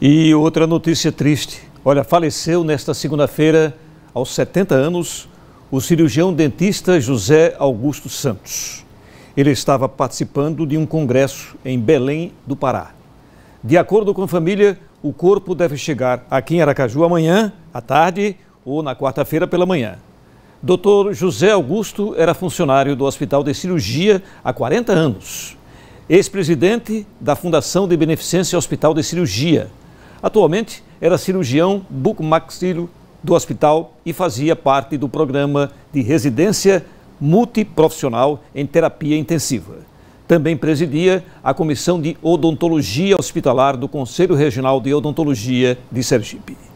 E outra notícia triste. Olha, faleceu nesta segunda-feira, aos 70 anos, o cirurgião dentista José Augusto Santos. Ele estava participando de um congresso em Belém do Pará. De acordo com a família, o corpo deve chegar aqui em Aracaju amanhã, à tarde ou na quarta-feira pela manhã. Dr. José Augusto era funcionário do Hospital de Cirurgia há 40 anos. Ex-presidente da Fundação de Beneficência Hospital de Cirurgia Atualmente era cirurgião bucomaxilo do hospital e fazia parte do programa de residência multiprofissional em terapia intensiva. Também presidia a Comissão de Odontologia Hospitalar do Conselho Regional de Odontologia de Sergipe.